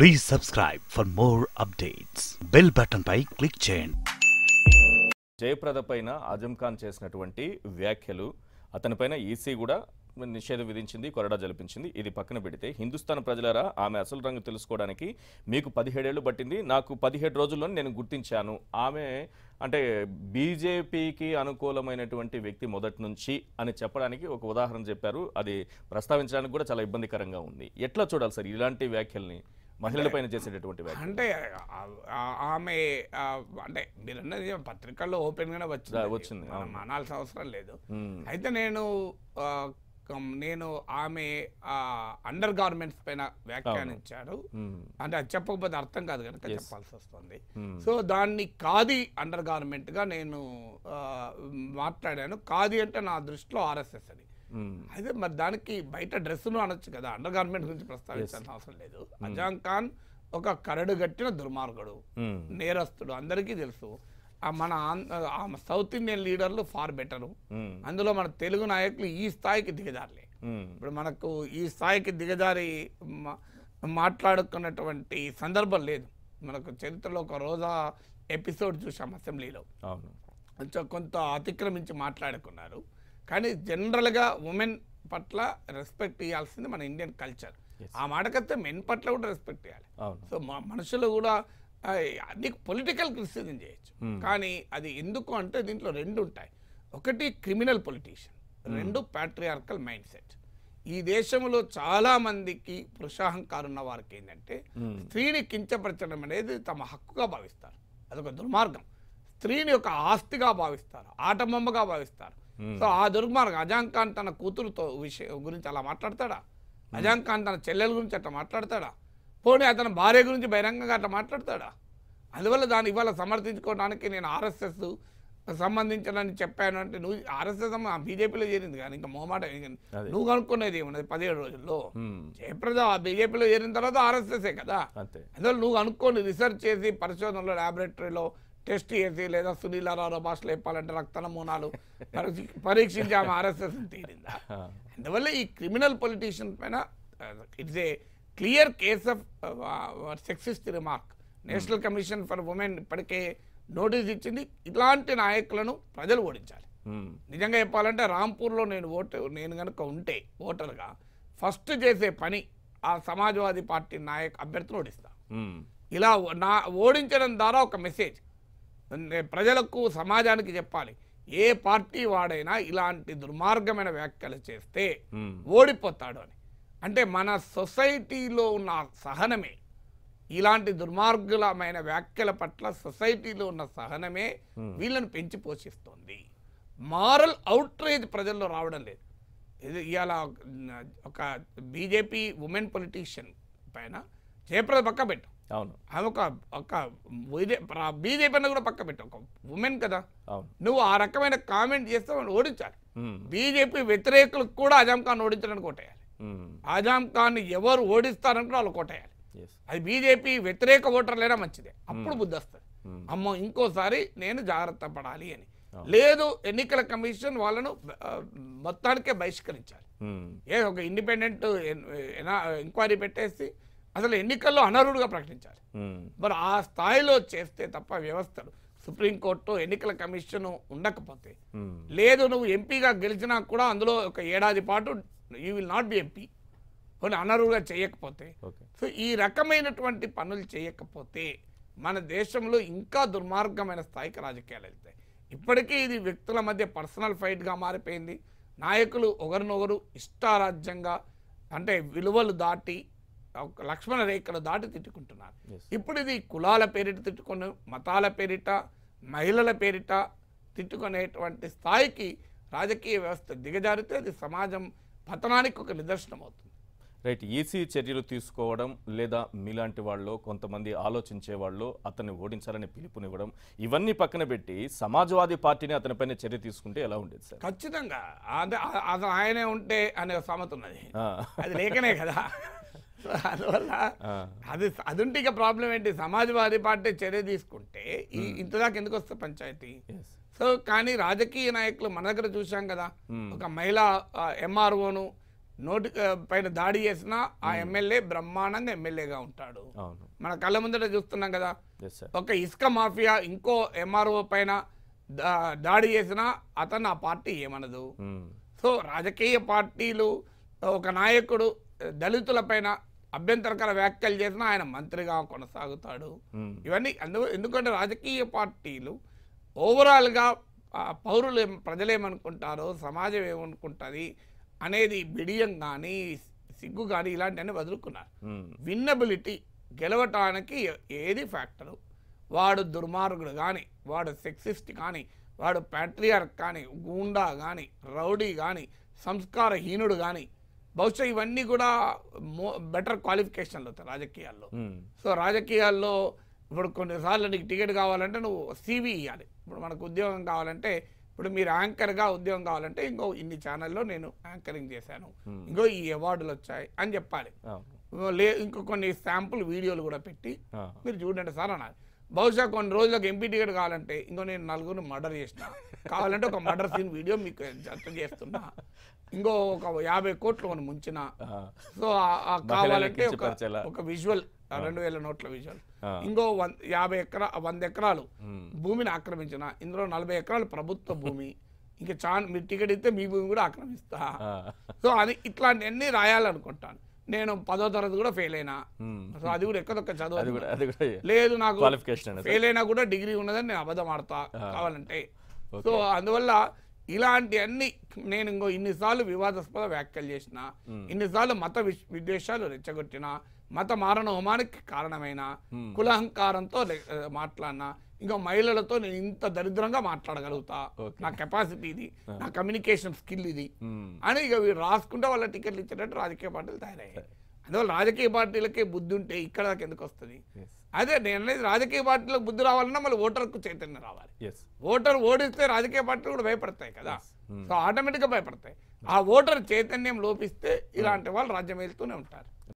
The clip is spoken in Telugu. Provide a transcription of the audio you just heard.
Please subscribe for more updates bell button పై క్లిక్ చేయండి జయప్రద పైన ఆజం ఖాన్ చేసినటువంటి వ్యాఖ్యలు అతనిపైన ఈసీ కూడా నిషేధం విధించింది కొరడా జరిపించింది ఇది పక్కన పెడితే హిందుస్థాన్ ప్రజలరా ఆమె అసలు రంగు తెలుసుకోవడానికి మీకు పదిహేడేళ్ళు పట్టింది నాకు పదిహేడు రోజుల్లో నేను గుర్తించాను ఆమె అంటే బీజేపీకి అనుకూలమైనటువంటి వ్యక్తి మొదటి నుంచి అని చెప్పడానికి ఒక ఉదాహరణ చెప్పారు అది ప్రస్తావించడానికి కూడా చాలా ఇబ్బందికరంగా ఉంది ఎట్లా చూడాలి సార్ ఇలాంటి వ్యాఖ్యల్ని మహిళలపైన చేసేటటువంటి అంటే ఆమె అంటే మీరు అన్నది పత్రికల్లో ఓపెన్గానే వచ్చింది వచ్చింది అనాల్సిన అవసరం లేదు అయితే నేను నేను ఆమె అండర్ గార్మెంట్స్ పైన వ్యాఖ్యానించారు అంటే అది చెప్పకపోతే అర్థం కాదు కనుక చెప్పాల్సి వస్తుంది సో దాన్ని కాది అండర్ గార్మెంట్గా నేను మాట్లాడాను కాది అంటే నా దృష్టిలో ఆర్ఎస్ఎస్ అని అయితే మరి దానికి బయట డ్రెస్సులు అనొచ్చు కదా అండర్ గార్మెంట్ గురించి ప్రస్తావించాల్సిన అవసరం లేదు అజాం ఖాన్ ఒక కరడు గట్టిన దుర్మార్గుడు నేరస్తుడు అందరికీ తెలుసు మన సౌత్ ఇండియన్ లీడర్లు ఫార్ బెటరు అందులో మన తెలుగు నాయకులు ఈ స్థాయికి దిగజారలే ఇప్పుడు మనకు ఈ స్థాయికి దిగజారి మాట్లాడుకున్నటువంటి సందర్భం లేదు మనకు చరిత్రలో ఒక రోజా ఎపిసోడ్ చూసాం అసెంబ్లీలో కొంత అతిక్రమించి మాట్లాడుకున్నారు కానీ జనరల్గా ఉమెన్ పట్ల రెస్పెక్ట్ ఇవ్వాల్సింది మన ఇండియన్ కల్చర్ ఆ మాటకైతే మెన్ పట్ల కూడా రెస్పెక్ట్ ఇవ్వాలి సో మా మనుషులు కూడా నీకు పొలిటికల్ క్రిటిసిజం చేయొచ్చు కానీ అది ఎందుకు అంటే దీంట్లో రెండు ఉంటాయి ఒకటి క్రిమినల్ పొలిటీషియన్ రెండు ప్యాట్రియార్కల్ మైండ్ సెట్ ఈ దేశంలో చాలా మందికి పురుషాహంకారం ఉన్న వారికి ఏంటంటే స్త్రీని కించపరచడం అనేది తమ హక్కుగా భావిస్తారు అదొక దుర్మార్గం స్త్రీని ఒక ఆస్తిగా భావిస్తారు ఆటబొమ్మగా భావిస్తారు సో ఆ దుర్మార్గం అజాంగ్ ఖాన్ తన కూతురుతో విషయం గురించి అలా మాట్లాడతాడా అజాంగ్ ఖాన్ తన చెల్లెల గురించి అట్లా మాట్లాడతాడా పోనీ అతని భార్య గురించి బహిరంగంగా అట్లా మాట్లాడతాడా అందువల్ల దాన్ని ఇవాళ సమర్థించుకోవడానికి నేను ఆర్ఎస్ఎస్ సంబంధించడానికి చెప్పాను అంటే నువ్వు ఆర్ఎస్ఎస్ బీజేపీలో చేరింది కానీ ఇంకా మొహమాట నువ్వు కనుక్కునేది ఏమన్నది పదిహేడు రోజుల్లో జయప్రద బీజేపీలో చేరిన తర్వాత ఆర్ఎస్ఎస్ఏ కదా అందువల్ల నువ్వు అనుకోని రీసెర్చ్ చేసి పరిశోధనలో ల్యాబొరేటరీలో టెస్ట్ చేసి లేదా సునీలారావు భాషలో చెప్పాలంటే రక్త నమూనాలు పరీక్షించి ఆమె ఆర్ఎస్ఎస్ తీరిందా అందువల్ల ఈ క్రిమినల్ పొలిటీషియన్ పైన it's a clear case of sexist remark national commission for women ఇప్పటికే నోటీస్ ఇచ్చింది ఇలాంటి నాయకులను ప్రజలు ఓడించాలి నిజంగా చెప్పాలంటే రాంపూర్లో నేను ఓటు నేను కనుక ఉంటే ఓటర్గా ఫస్ట్ చేసే పని ఆ సమాజ్వాదీ పార్టీ నాయక అభ్యర్థులు ఓడిస్తా ఇలా నా ఓడించడం ద్వారా ఒక మెసేజ్ ప్రజలకు సమాజానికి చెప్పాలి ఏ పార్టీ వాడైనా ఇలాంటి దుర్మార్గమైన వ్యాఖ్యలు చేస్తే ఓడిపోతాడు అని అంటే మన సొసైటీలో ఉన్న సహనమే ఇలాంటి దుర్మార్గులమైన వ్యాఖ్యల పట్ల సొసైటీలో ఉన్న సహనమే వీళ్ళను పెంచి పోషిస్తుంది మారల్ అవుట్రేజ్ ప్రజల్లో రావడం లేదు ఇది ఇవాళ ఒక బీజేపీ ఉమెన్ పొలిటీషియన్ పైన జయప్రద పక్క పెట్టు అవును ఆమె ఒక ఒక బీజేపీ కూడా పక్క పెట్టి ఒక ఉమెన్ కదా నువ్వు ఆ రకమైన కామెంట్ చేస్తే ఓడించాలి బీజేపీ వ్యతిరేకులకు కూడా అజాం ఖాన్ ఓడించడానికి కొట్టేయాలి ఆజాం ఖాన్ ఎవరు ఓడిస్తారంటే వాళ్ళు కొట్టేయాలి అది బీజేపీ వ్యతిరేక ఓటర్లైనా మంచిదే అప్పుడు బుద్ధి వస్తుంది అమ్మో ఇంకోసారి నేను జాగ్రత్త పడాలి అని లేదు ఎన్నికల కమిషన్ వాళ్ళను మొత్తానికే బహిష్కరించాలి ఏ ఒక ఇండిపెండెంట్ ఎన్క్వైరీ పెట్టేసి అసలు ఎన్నికల్లో అనర్హుడుగా ప్రకటించాలి మరి ఆ స్థాయిలో చేస్తే తప్ప వ్యవస్థలు సుప్రీంకోర్టు ఎన్నికల కమిషన్ ఉండకపోతే లేదు నువ్వు ఎంపీగా గెలిచినా కూడా అందులో ఒక ఏడాది పాటు you will not be MP కొన్ని అనర్హులుగా చేయకపోతే సో ఈ రకమైనటువంటి పనులు చేయకపోతే మన దేశంలో ఇంకా దుర్మార్గమైన స్థాయికి రాజకీయాలు వెళ్తాయి ఇప్పటికీ ఇది వ్యక్తుల మధ్య పర్సనల్ ఫైట్గా మారిపోయింది నాయకులు ఒకరినొకరు ఇష్టారాజ్యంగా అంటే విలువలు దాటి లక్ష్మణ రేఖను దాటి తిట్టుకుంటున్నారు ఇప్పుడు ఇది కులాల పేరిట తిట్టుకొని మతాల పేరిట మహిళల పేరిట తిట్టుకునేటువంటి స్థాయికి రాజకీయ వ్యవస్థ దిగజారితే అది సమాజం పతనానికి ఒక నిదర్శనం అవుతుంది రైట్ ఈసీ చర్యలు తీసుకోవడం లేదా మీలాంటి వాళ్ళు కొంతమంది ఆలోచించే వాళ్ళు అతన్ని ఓడించాలని పిలుపునివ్వడం ఇవన్నీ పక్కన పెట్టి సమాజ్వాదీ పార్టీని అతనిపైన చర్య తీసుకుంటే ఎలా ఉండేది సార్ ఖచ్చితంగా అదే అతను ఆయనే ఉంటే అనే సమత ఉన్నది అది లేకనే కదా అందువల్ల అది అది ఉంటే ఇక ప్రాబ్లం ఏంటి సమాజ్వాదీ పార్టీ చర్య తీసుకుంటే ఈ ఇంతదాకా ఎందుకు వస్తుంది పంచాయతీ సో కానీ రాజకీయ నాయకులు మన దగ్గర చూసాం కదా ఒక మహిళ ఎంఆర్ఓను నోటి పైన దాడి చేసినా ఆ ఎమ్మెల్యే బ్రహ్మాండంగా ఎమ్మెల్యేగా ఉంటాడు మన కళ్ళ ముందట చూస్తున్నాం కదా ఒక ఇసుక మాఫియా ఇంకో ఎంఆర్ఓ పైన దాడి చేసినా అతను ఆ పార్టీ ఏమనదు సో రాజకీయ పార్టీలు ఒక నాయకుడు దళితుల పైన అభ్యంతరకర వ్యాఖ్యలు చేసినా ఆయన మంత్రిగా కొనసాగుతాడు ఇవన్నీ అందు ఎందుకంటే రాజకీయ పార్టీలు ఓవరాల్గా పౌరులు ప్రజలేమనుకుంటారో సమాజం ఏమనుకుంటుంది అనేది బిడియం కానీ సిగ్గు కానీ ఇలాంటివన్నీ వదులుకున్నారు విన్నబిలిటీ గెలవటానికి ఏది ఫ్యాక్టరు వాడు దుర్మార్గుడు కానీ వాడు సెక్సిస్ట్ కానీ వాడు ప్యాట్రియార్క్ కానీ గూండా కానీ రౌడీ కానీ సంస్కారహీనుడు కానీ బహుశా ఇవన్నీ కూడా బెటర్ క్వాలిఫికేషన్లు అవుతాయి రాజకీయాల్లో సో రాజకీయాల్లో ఇప్పుడు కొన్నిసార్లు నీకు టికెట్ కావాలంటే నువ్వు సీవీ ఇవ్వాలి ఇప్పుడు మనకు ఉద్యోగం కావాలంటే ఇప్పుడు మీరు యాంకర్గా ఉద్యోగం కావాలంటే ఇంకో ఇన్ని ఛానల్లో నేను యాంకరింగ్ చేశాను ఇంకో ఈ అవార్డులు వచ్చాయి అని చెప్పాలి లే ఇంకో కొన్ని శాంపుల్ వీడియోలు కూడా పెట్టి మీరు చూడండి సార్ అన్నారు బహుశా కొన్ని రోజులకు ఎంపీ టికెట్ కావాలంటే ఇంకో నేను నలుగురిని మర్డర్ చేసిన కావాలంటే ఒక మర్డర్ సీన్ వీడియో మీకు జత చేస్తున్నా ఇంకో ఒక యాభై కోట్లు మనం ముంచిన సో కావాలంటే ఒక ఒక విజువల్ రెండు వేల నోట్ల విజువల్ ఇంకో వన్ యాభై ఎకరా వంద ఎకరాలు భూమిని ఆక్రమించిన ఇందులో నలభై ఎకరాలు ప్రభుత్వ భూమి ఇంకా చాలా మీరు టికెట్ ఇస్తే మీ భూమి కూడా ఆక్రమిస్తా సో అది ఇట్లాంటివన్నీ రాయాలనుకుంటాను నేను పదో తరగతి కూడా ఫెయిల్ అయినా సో అది కూడా ఎక్కదొక్క చదువు లేదు నాకు ఫెయిల్ అయినా కూడా డిగ్రీ ఉన్నదని నేను అబద్ధం ఆడతా కావాలంటే సో అందువల్ల ఇలాంటి అన్ని నేను ఇంకో ఇన్నిసార్లు వివాదాస్పద వ్యాఖ్యలు చేసిన ఇన్నిసార్లు మత విద్వేషాలు రెచ్చగొట్టిన మత మారణ హోమానికి కారణమైన కులహంకారంతో మాట్లాడినా ఇంకా మహిళలతో నేను ఇంత దరిద్రంగా మాట్లాడగలుగుతా నా కెపాసిటీ ఇది నా కమ్యూనికేషన్ స్కిల్ ఇది అని ఇక వీళ్ళు రాసుకుంటే వాళ్ళ టికెట్లు ఇచ్చేటట్టు రాజకీయ పార్టీలు తయారయ్యాయి అందువల్ల రాజకీయ పార్టీలకే బుద్ధి ఉంటే ఇక్కడ దాకా ఎందుకు వస్తుంది అదే నేను రాజకీయ పార్టీలకు బుద్ధి రావాలన్నా మళ్ళీ ఓటర్కు చైతన్యం రావాలి ఓటర్ ఓడిస్తే రాజకీయ పార్టీలు కూడా భయపడతాయి కదా సో ఆటోమేటిక్గా hmm. భయపడతాయి ఆ ఓటర్ చైతన్యం లోపిస్తే ఇలాంటి hmm. వాళ్ళు రాజ్యం వెళ్తూనే ఉంటారు